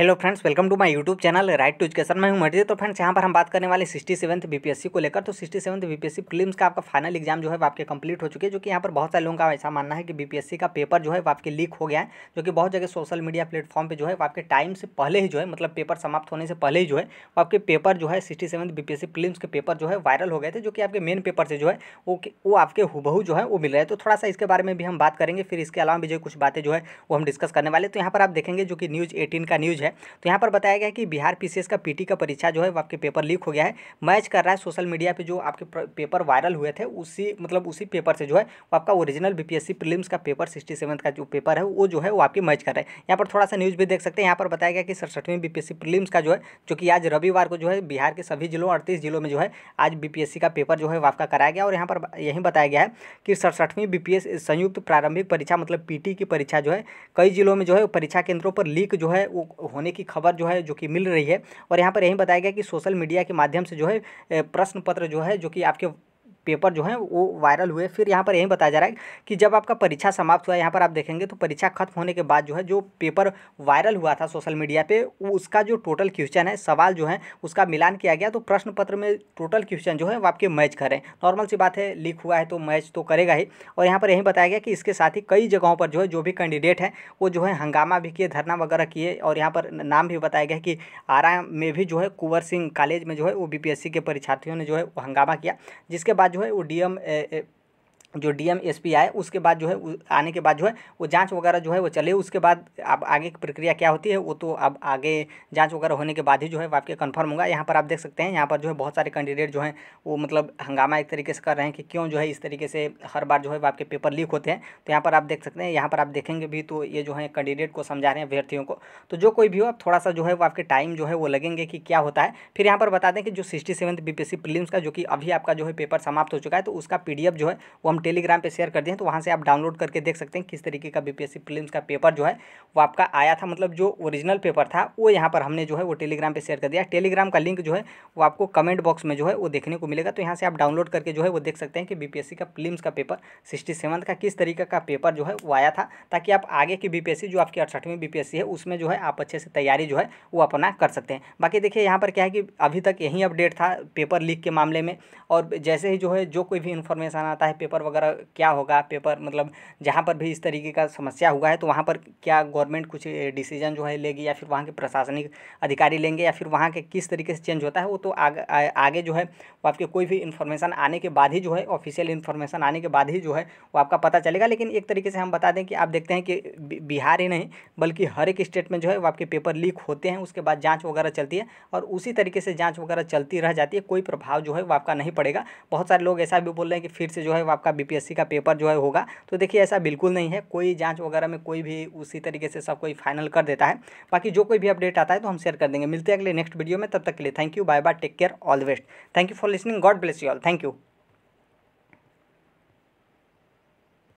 hello friends welcome to my YouTube channel right to education मैं हूं मर्जी तो फ्रेंड्स यहां पर हम बात करने वाले सिक्सटी सेवन्थ बीपीएससी को लेकर तो सिक्सटी सेवन्थ बीपीएससी प्रीलिम्स का आपका फाइनल एग्जाम जो है वो आपके कंप्लीट हो चुके हैं जो कि यहां पर बहुत सारे लोगों का ऐसा मानना है कि बीपीएससी का पेपर जो है वो आपके लीक हो गया है जो कि बहुत जगह सोशल मीडिया प्लेटफॉर्म पर जो है वो आपके टाइम से पहले ही जो है मतलब पेपर समाप्त होने से पहले ही जो है वो आपके पेपर जो है सिक्सटी सेवन्थ बीपीएससी प्रीलिम्स के पेपर जो है वायरल हो गए थे जो कि आपके मेन पेपर से जो है वो वो आपके हुबहू जो है वो मिल रहा है तो थोड़ा सा इसके बारे में भी हम बात करेंगे फिर इसके अलावा भी जो कुछ बातें जो है वो हम डिस्कस करने वाले तो यहाँ पर आप देखेंगे जो कि न्यूज़ एटीन का न्यूज़ है है तो यहाँ पर बताया गया कि बिहार पीसीएस का पीटी का परीक्षा जो है आपके पेपर लीक हो गया है मैच कर रहा है सोशल मीडिया पे जो आपके पेपर वायरल हुए थे उसी मतलब उसी पेपर से जो है वो आपका ओरिजिनल बीपीएससी प्रीलिम्स का पेपर सिक्सटी का जो पेपर है वो जो है वो आपके मैच कर रहा है यहाँ पर थोड़ा सा न्यूज़ भी देख सकते हैं यहाँ पर बताया गया कि सड़सठवीं बीपीएससी प्रीलिम्स का जो है जो कि आज रविवार को जो है बिहार के सभी जिलों अड़तीस जिलों में जो है आज बीपीएससी का पेपर जो है आपका कराया गया और यहाँ पर यही बताया गया है कि सड़सठवीं बीपीएस संयुक्त प्रारंभिक परीक्षा मतलब पीटी की परीक्षा जो है कई जिलों में जो है परीक्षा केंद्रों पर लीक जो है वो होने की खबर जो है जो कि मिल रही है और यहाँ पर यही बताया गया कि सोशल मीडिया के माध्यम से जो है प्रश्न पत्र जो है जो कि आपके पेपर जो है वो वायरल हुए फिर यहाँ पर यही बताया जा रहा है कि जब आपका परीक्षा समाप्त हुआ यहाँ पर आप देखेंगे तो परीक्षा खत्म होने के बाद जो है जो पेपर वायरल हुआ था सोशल मीडिया पर उसका जो टोटल क्वेश्चन है सवाल जो है उसका मिलान किया गया तो प्रश्न पत्र में टोटल क्वेश्चन जो है वो आपके मैच करें नॉर्मल सी बात है लीक हुआ है तो मैच तो करेगा ही और यहाँ पर यही बताया गया कि इसके साथ ही कई जगहों पर जो है जो भी कैंडिडेट हैं वो जो है हंगामा भी किए धरना वगैरह किए और यहाँ पर नाम भी बताया गया कि आरा में भी जो है कुंवर सिंह कॉलेज में जो है वो बीपीएससी के परीक्षार्थियों ने जो है वो हंगामा किया जिसके बाद जो जो है वो डी एम जो डी एम एस पी आए उसके बाद जो है आने के बाद जो है वो जांच वगैरह जो है वो चले उसके बाद आप आगे की प्रक्रिया क्या होती है वो तो अब आगे जांच वगैरह होने के बाद ही जो है आपके कंफर्म होगा यहाँ पर आप देख सकते हैं यहाँ पर जो है बहुत सारे कैंडिडेट जो हैं वो मतलब हंगामा एक तरीके से कर रहे हैं कि क्यों जो है इस तरीके से हर बार जो है आपके पेपर लीक होते हैं तो यहाँ पर आप देख सकते हैं यहाँ पर आप देखेंगे भी तो ये जो है कैंडिडेट को समझा रहे हैं अभ्यर्थियों को तो जो कोई भी हो आप थोड़ा सा जो है वो आपके टाइम जो है वो लगेंगे कि क्या होता है फिर यहाँ पर बता दें कि जो सिक्सटी सेवन्थ बी पी का जो कि अभी आपका जो है पेपर समाप्त हो चुका है तो उसका पी जो है वो हम टेलीग्राम पे शेयर कर दिए हैं तो वहाँ से आप डाउनलोड करके देख सकते हैं किस तरीके का बीपीएससी प्रीलिम्स का पेपर जो है वो आपका आया था मतलब जो ओरिजिनल पेपर था वो यहाँ पर हमने जो है वो टेलीग्राम पर शेयर कर दिया टेलीग्राम का लिंक जो है वो आपको कमेंट बॉक्स में जो है वो देखने को मिलेगा तो यहाँ से आप डाउनलोड करके जो है वो देख सकते हैं कि बी का प्लिम्स का पेपर सिक्सटी सेवन का किस तरीके का पेपर जो है वो आया था ताकि आप आगे की बी जो आपकी अड़सठवीं बी है उसमें जो है आप अच्छे से तैयारी जो है वो अपना कर सकते हैं बाकी देखिए यहाँ पर क्या है कि अभी तक यही अपडेट था पेपर लीक के मामले में और जैसे ही जो है जो कोई भी इन्फॉर्मेशन आता है पेपर वगैरह क्या होगा पेपर मतलब जहाँ पर भी इस तरीके का समस्या हुआ है तो वहाँ पर क्या गवर्नमेंट कुछ डिसीजन जो है लेगी या फिर वहाँ के प्रशासनिक अधिकारी लेंगे या फिर वहाँ के किस तरीके से चेंज होता है वो तो आग, आ, आगे जो है वो आपके कोई भी इन्फॉर्मेशन आने के बाद ही जो है ऑफिशियल इन्फॉर्मेशन आने के बाद ही जो है वो आपका पता चलेगा लेकिन एक तरीके से हम बता दें कि आप देखते हैं कि बिहार ही नहीं बल्कि हर एक स्टेट में जो है वो आपके पेपर लीक होते हैं उसके बाद जाँच वगैरह चलती है और उसी तरीके से जाँच वगैरह चलती रह जाती है कोई प्रभाव जो है वो आपका नहीं पड़ेगा बहुत सारे लोग ऐसा भी बोल रहे हैं कि फिर से जो है वो आपका बीपीएससी का पेपर जो है होगा तो देखिए ऐसा बिल्कुल नहीं है कोई जाँच वगैरह में कोई भी उसी तरीके से सब कोई फाइनल कर देता है बाकी जो कोई भी अपडेट आता है तो हम शेयर कर देंगे मिलते हैं अगले नेक्स्ट वीडियो में तब तक के लिए thank you bye bye take care all the best thank you for listening God bless you all thank you